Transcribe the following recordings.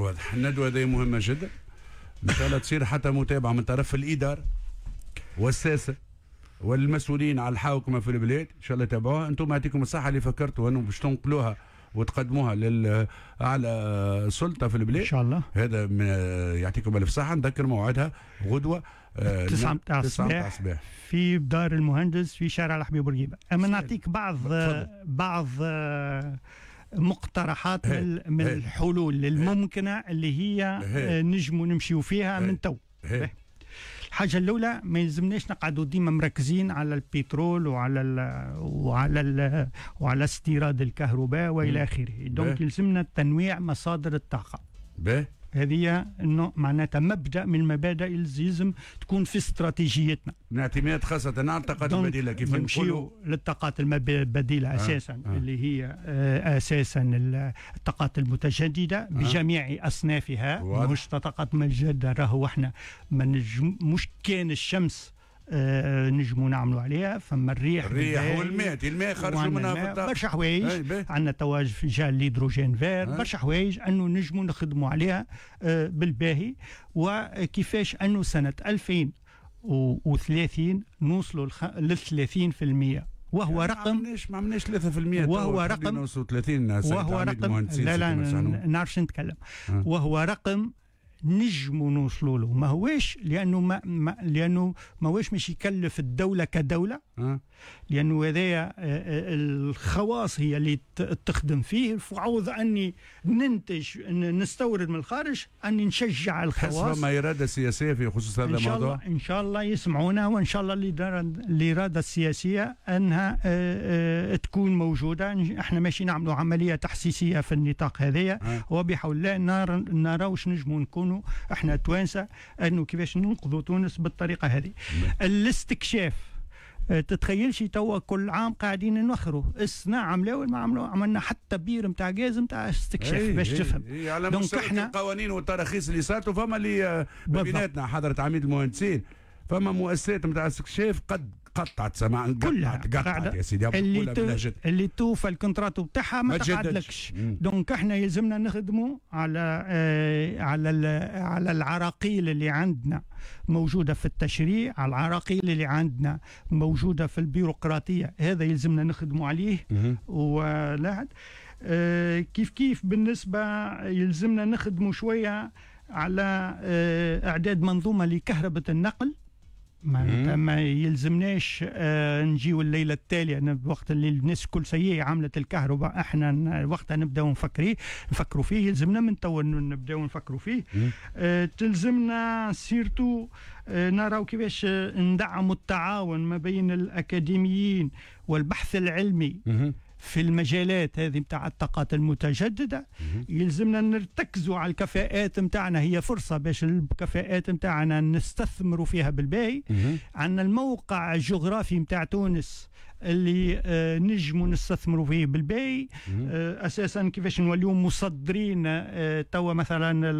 واضح الندوه هذه مهمه جدا ان شاء الله تصير حتى متابعه من طرف الاداره والساسه والمسؤولين على الحاكمه في البلاد ان شاء الله تابعوها انتم يعطيكم الصحه اللي فكرتوا انه باش تنقلوها وتقدموها على سلطه في البلاد ان شاء الله هذا من يعطيكم الف صحه نذكر موعدها غدوه آه، تسعة متاع الصباح في دار المهندس في شارع الحبيب بورقيبه اما نعطيك بعض آه، بعض آه، مقترحات هي. من هي. الحلول الممكنه اللي هي آه، نجموا نمشيو فيها من تو الحاجة الأولى ما يلزمناش نقعدوا ديما مركزين على البترول وعلى الـ وعلى الـ وعلى استيراد الكهرباء وإلى آخره دونك يلزمنا تنويع مصادر الطاقة به هذه انه معناتها مبدا من مبادئ لازم تكون في استراتيجيتنا. الاعتماد خاصه على الطاقات البديله كيف نمشيو للطاقات البديله آه، اساسا آه. اللي هي آه، اساسا الطاقات المتجدده آه. بجميع اصنافها مش طاقات متجدده راهو احنا ما مش كان الشمس آه، نجموا نعملوا عليها فما الريح الريح والماء الماء خرجوا منها في الطاقه برشا حوايج عندنا في جال الهيدروجين فير برشا حوايج انه نجموا نخدموا عليها آه، بالباهي وكيفاش انه سنه 2030 نوصلوا لل 30% وهو يعني رقم ما عملناش 3% أه. وهو رقم 30 وهو رقم لا لا نعرفش نتكلم وهو رقم نجموا نوصلوا له ما هوش لانه ما, ما لانه ما هوش مش يكلف الدوله كدوله لانه هذايا آه، آه، الخواص هي اللي تخدم فيه فعوض اني ننتج نستورد من الخارج اني نشجع الخواص حسب ما اراده سياسيه في خصوص هذا الموضوع ان شاء الله يسمعونا وان شاء الله الاراده السياسيه انها آه، تكون موجوده احنا ماشي نعملوا عمليه تحسيسيه في النطاق هذايا وبحول الله نرى نراوش نجموا نكون نكونوا احنا توانسه انه كيفاش ننقذوا تونس بالطريقه هذه نعم. الاستكشاف آه، تتخيلش توا كل عام قاعدين نوخروا السنة عملوا ما عملوا عملنا حتى بير نتاع غاز نتاع استكشاف إيه، باش إيه، تفهم إيه، على دونك احنا القوانين والتراخيص اللي صارتوا فما اللي آه، بيناتنا حضرة عميد المهندسين فما مؤسسات نتاع استكشاف قد قطعت سماع قطعت قطعت يا سيدي اللي تو اللي توفى الكونتراتو بتاعها ما, ما تقعدلكش دونك احنا يلزمنا نخدموا على آه على على العراقيل اللي عندنا موجوده في التشريع على العراقيل اللي عندنا موجوده في البيروقراطيه هذا يلزمنا نخدموا عليه ولا آه كيف كيف بالنسبه يلزمنا نخدموا شويه على آه اعداد منظومه لكهربه النقل معناتها ما يلزمناش آه نجيو الليله التاليه وقت اللي الناس الكل سيئة عملت الكهرباء احنا وقتها نبداو نفكري نفكروا فيه يلزمنا من توا نبداو نفكروا فيه آه تلزمنا سيرتو آه نراو كيفاش آه، ندعموا التعاون ما بين الاكاديميين والبحث العلمي مم. في المجالات هذه نتاع الطاقات المتجدده يلزمنا نرتكزوا على الكفاءات نتاعنا هي فرصه باش الكفاءات نتاعنا نستثمروا فيها بالباهي عندنا الموقع الجغرافي نتاع تونس اللي آه نجموا نستثمروا فيه بالباي آه اساسا كيفاش نوليو مصدرين آه توا مثلا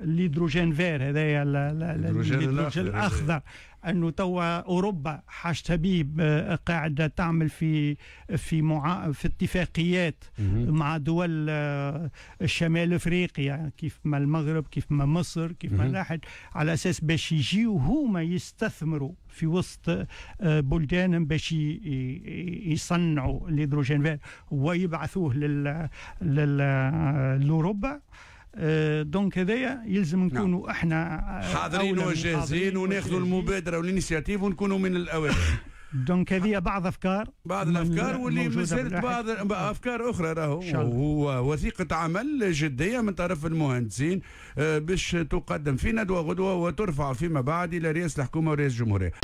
الهيدروجين فير هذايا الهيدروجين الاخضر انه توا اوروبا حاجتها تبيب آه، قاعده تعمل في في معا... في اتفاقيات مع دول آه، شمال افريقيا كيف ما المغرب كيف ما مصر كيف ما لاحد على اساس باش يجيو هما يستثمروا في وسط آه، بلدانهم باش يصنعوا الهيدروجين ويبعثوه لل... لل... لاوروبا آه، دونك هذايا يلزم نعم. نكونوا نعم. احنا آه، حاضرين وجاهزين وناخذوا المبادره والانيشيتيف ونكونوا من الاوائل دونك هذه بعض افكار بعض الافكار واللي مازالت بعض نعم. افكار اخرى راهو هو وثيقه عمل جديه من طرف المهندسين آه، باش تقدم في ندوه غدوه وترفع فيما بعد الى رئاسه الحكومه ورئيس الجمهوريه